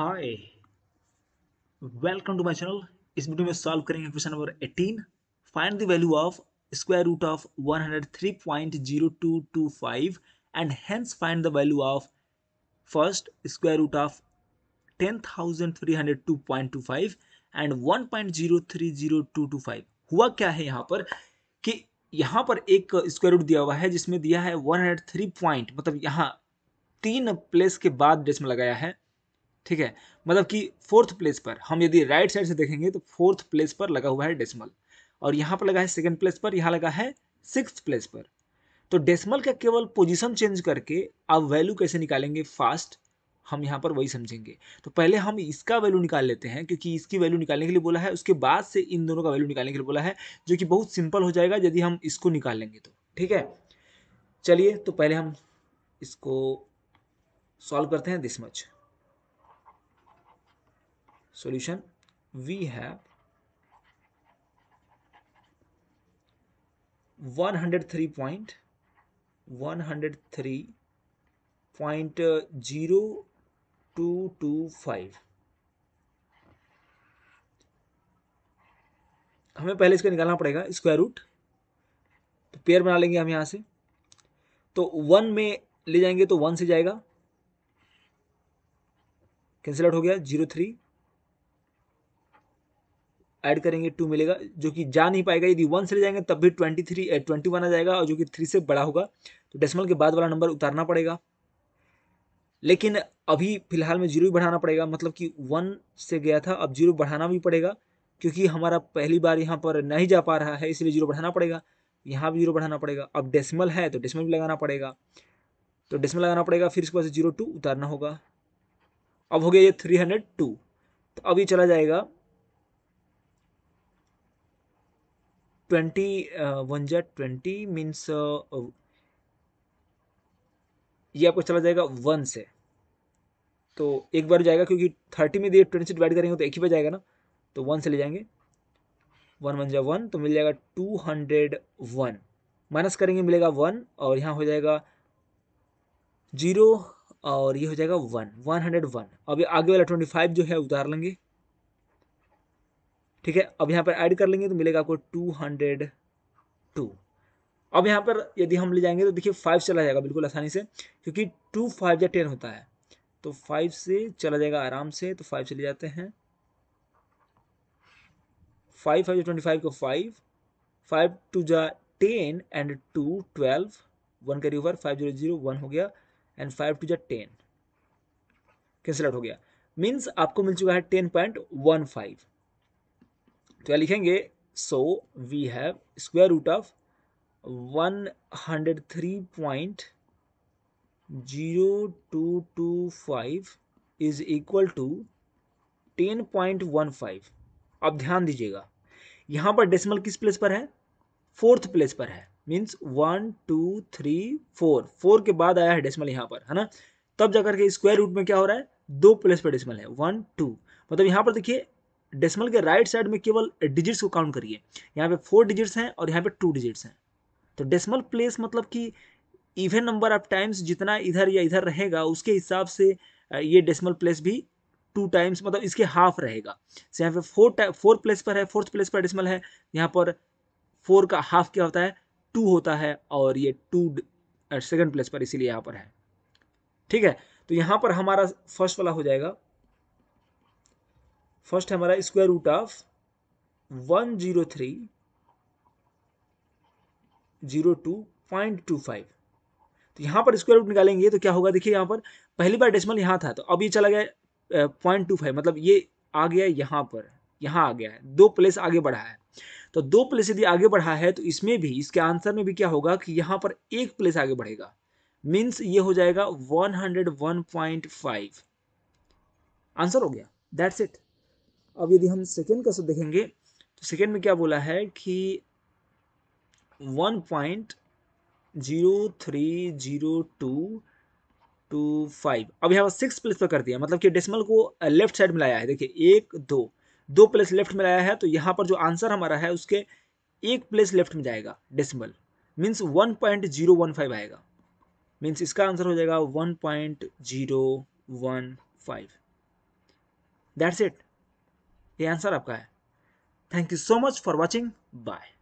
hi welcome to my channel इस video में solve करेंगे question number 18 find the value of square root of 103.0225 and hence find the value of first square root of 10,302.25 and 1.030225 हुआ क्या है यहां पर कि यहां पर एक स्क्वायर रूट दिया हुआ है जिसमें दिया है 103 मतलब यहाँ तीन प्लेस के बाद डेसिमल लगाया है ठीक है मतलब कि फोर्थ प्लेस पर हम यदि राइट साइड से देखेंगे तो फोर्थ प्लेस पर लगा हुआ है डेसिमल और यहाँ पर लगा है सेकेंड प्लेस पर यहाँ लगा है सिक्स प्लेस पर तो डेसिमल का केवल पोजीशन चेंज करके आप वैल्यू कैसे निकालेंगे फास्ट हम यहाँ पर वही समझेंगे तो पहले हम इसका वैल्यू निकाल लेते हैं क्योंकि इसकी वैल्यू निकालने के लिए बोला है उसके बाद से इन दोनों का वैल्यू निकालने के लिए बोला है जो कि बहुत सिंपल हो जाएगा यदि हम इसको निकाल लेंगे तो ठीक है चलिए तो पहले हम इसको सॉल्व करते हैं this much solution we have 103.103.0225 हमें पहले इसका निकालना पड़ेगा स्क्वायर रूट तो पेयर बना लेंगे हम यहाँ से तो वन में ले जाएंगे तो वन से जाएगा कैंसिल आउट हो गया जीरो थ्री ऐड करेंगे टू मिलेगा जो कि जा नहीं पाएगा यदि वन से ले जाएंगे तब भी ट्वेंटी थ्री ट्वेंटी वन आ जाएगा और जो कि थ्री से बड़ा होगा तो डेसिमल के बाद वाला नंबर उतारना पड़ेगा लेकिन अभी फिलहाल में जीरो भी बढ़ाना पड़ेगा मतलब कि वन से गया था अब जीरो बढ़ाना भी पड़ेगा क्योंकि हमारा पहली बार यहाँ पर नहीं जा पा रहा है इसलिए जीरो बढ़ाना पड़ेगा यहाँ भी जीरो बढ़ाना पड़ेगा अब डेसिमल है तो डेसिमल भी लगाना पड़ेगा तो डेसिमल लगाना पड़ेगा फिर इसके बाद जीरो टू उतारना होगा अब हो गया ये थ्री हंड्रेड टू तो अब ये चला जाएगा ट्वेंटी वन जा ट्वेंटी मीन्स ये आपको चला जाएगा वन से तो एक बार जाएगा क्योंकि थर्टी में दिए ट्वेंटी से डिवाइड करेंगे तो एक ही बार जाएगा ना तो वन से ले जाएंगे वन वन जा वन तो मिल जाएगा टू हंड्रेड वन माइनस करेंगे मिलेगा वन और यहाँ हो जाएगा जीरो और ये हो जाएगा वन वन हंड्रेड वन अभी आगे वाला ट्वेंटी फाइव जो है उतार लेंगे ठीक है अब यहाँ पर ऐड कर लेंगे तो मिलेगा आपको टू हंड्रेड टू अब यहाँ पर यदि हम ले जाएंगे तो देखिए फाइव चला जाएगा बिल्कुल आसानी से क्योंकि टू फाइव या टेन होता है तो फाइव से चला जाएगा आराम से तो फाइव चले जाते हैं फाइव फाइव ट्वेंटी फाइव को फाइव फाइव टू जा ten and two twelve one carry over five zero zero one हो गया एंड फाइव टू जा टेन कैंसिल आउट हो गया मीन्स आपको मिल चुका है टेन पॉइंट वन फाइव तो लिखेंगे so we have square root of one hundred three point zero two two five is equal to ten point one five अब ध्यान दीजिएगा यहाँ पर डेसिमल किस प्लेस पर है फोर्थ प्लेस पर है means one two three four four के बाद आया है डेसिमल यहाँ पर है ना तब जाकर के स्क्वायर रूट में क्या हो रहा है दो प्लेस पर डेसिमल है वन टू मतलब यहाँ पर देखिए डेसिमल के राइट साइड में केवल डिजिट्स को काउंट करिए यहाँ पे फोर डिजिट्स हैं और यहाँ पे टू डिजिट्स हैं तो डेसिमल प्लेस मतलब कि इवन नंबर ऑफ टाइम्स जितना इधर या इधर रहेगा उसके हिसाब से ये डेसिमल प्लेस भी टू टाइम्स मतलब इसके हाफ रहेगा तो यहाँ पे फोर फोर प्लेस पर है फोर्थ प्लेस पर डेसिमल है यहाँ पर फोर का हाफ क्या होता है टू होता है और ये टू सेकेंड प्लेस पर इसीलिए यहाँ पर है ठीक है तो यहाँ पर हमारा फर्स्ट वाला हो जाएगा फर्स्ट हमारा square root of one zero three zero two point two five तो यहाँ पर स्क्वायर रूट निकालेंगे तो क्या होगा देखिए यहाँ पर पहली बार डेसिमल यहाँ था तो अब ये चला गया पॉइंट टू फाइव मतलब ये आ गया यहाँ पर यहाँ आ गया है दो प्लेस आगे बढ़ा है तो दो प्लेस यदि आगे बढ़ा है तो इसमें भी इसके आंसर में भी क्या होगा कि यहाँ पर एक प्लेस आगे बढ़ेगा मीन्स ये हो जाएगा फाइव आंसर हो गया दैट्स इट अब यदि हम सेकेंड का सब देखेंगे तो सेकेंड में क्या बोला है कि one point zero three zero two two five अब यहाँ पर सिक्स प्लेस पर कर दिया मतलब कि डेसिमल को लेफ्ट uh, साइड में लाया है देखिए एक दो दो प्लेस लेफ्ट में लाया है तो यहाँ पर जो आंसर हमारा है उसके एक प्लेस लेफ्ट में जाएगा decimal means one point zero one five आएगा मीन्स इसका आंसर हो जाएगा one point zero one five that's it ये आंसर आपका है thank you so much for watching bye